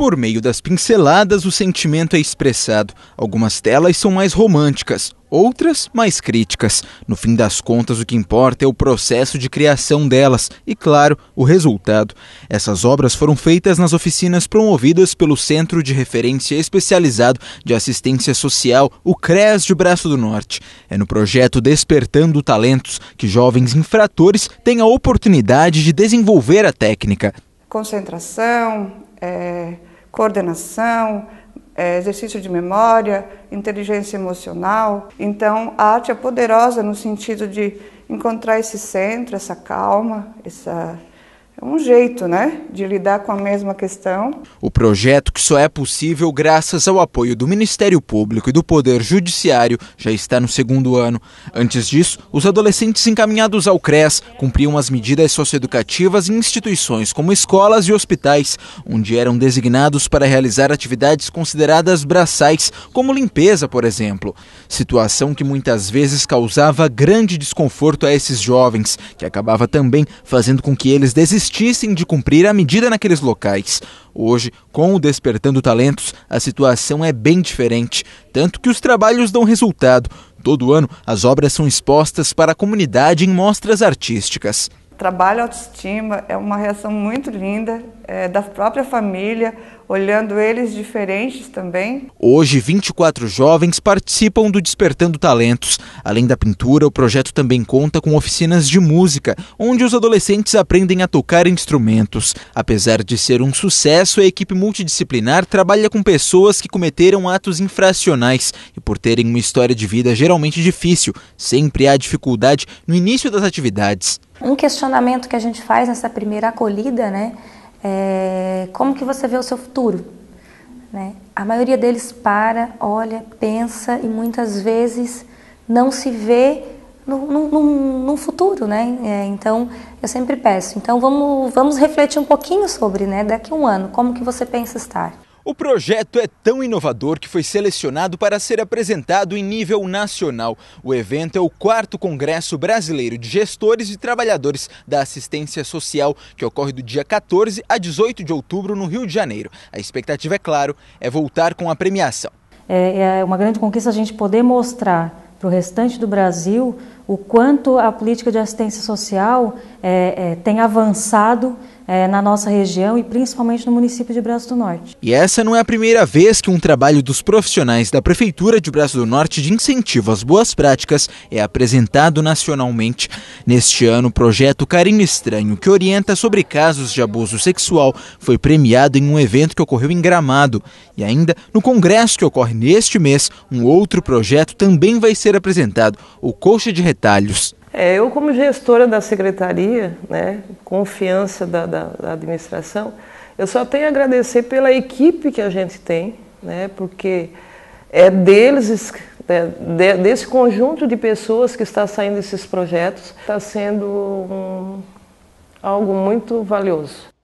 Por meio das pinceladas, o sentimento é expressado. Algumas telas são mais românticas, outras mais críticas. No fim das contas, o que importa é o processo de criação delas e, claro, o resultado. Essas obras foram feitas nas oficinas promovidas pelo Centro de Referência Especializado de Assistência Social, o CRES de Braço do Norte. É no projeto Despertando Talentos que jovens infratores têm a oportunidade de desenvolver a técnica. Concentração, é coordenação, é, exercício de memória, inteligência emocional. Então, a arte é poderosa no sentido de encontrar esse centro, essa calma, essa é um jeito né, de lidar com a mesma questão. O projeto, que só é possível graças ao apoio do Ministério Público e do Poder Judiciário, já está no segundo ano. Antes disso, os adolescentes encaminhados ao CRES cumpriam as medidas socioeducativas em instituições como escolas e hospitais, onde eram designados para realizar atividades consideradas braçais, como limpeza, por exemplo. Situação que muitas vezes causava grande desconforto a esses jovens, que acabava também fazendo com que eles desistissem desistissem de cumprir a medida naqueles locais. Hoje, com o Despertando Talentos, a situação é bem diferente, tanto que os trabalhos dão resultado. Todo ano, as obras são expostas para a comunidade em mostras artísticas trabalho autoestima, é uma reação muito linda é, da própria família, olhando eles diferentes também. Hoje, 24 jovens participam do Despertando Talentos. Além da pintura, o projeto também conta com oficinas de música, onde os adolescentes aprendem a tocar instrumentos. Apesar de ser um sucesso, a equipe multidisciplinar trabalha com pessoas que cometeram atos infracionais e por terem uma história de vida geralmente difícil, sempre há dificuldade no início das atividades. Um questionamento que a gente faz nessa primeira acolhida, né, é como que você vê o seu futuro? Né? A maioria deles para, olha, pensa e muitas vezes não se vê num, futuro, né? É, então, eu sempre peço. Então, vamos, vamos refletir um pouquinho sobre, né? Daqui a um ano, como que você pensa estar? O projeto é tão inovador que foi selecionado para ser apresentado em nível nacional. O evento é o quarto Congresso Brasileiro de Gestores e Trabalhadores da Assistência Social, que ocorre do dia 14 a 18 de outubro no Rio de Janeiro. A expectativa, é claro, é voltar com a premiação. É, é uma grande conquista a gente poder mostrar para o restante do Brasil o quanto a política de assistência social é, é, tem avançado é, na nossa região e principalmente no município de Braço do Norte. E essa não é a primeira vez que um trabalho dos profissionais da Prefeitura de Braço do Norte de incentivo às boas práticas é apresentado nacionalmente. Neste ano, o projeto Carinho Estranho, que orienta sobre casos de abuso sexual, foi premiado em um evento que ocorreu em Gramado. E ainda, no congresso que ocorre neste mês, um outro projeto também vai ser apresentado, o Coxa de Retalhos. É, eu, como gestora da secretaria, né, confiança da, da, da, administração, eu só tenho a agradecer pela equipe que a gente tem, né, porque é deles, é, desse conjunto de pessoas que está saindo esses projetos, está sendo um, algo muito valioso.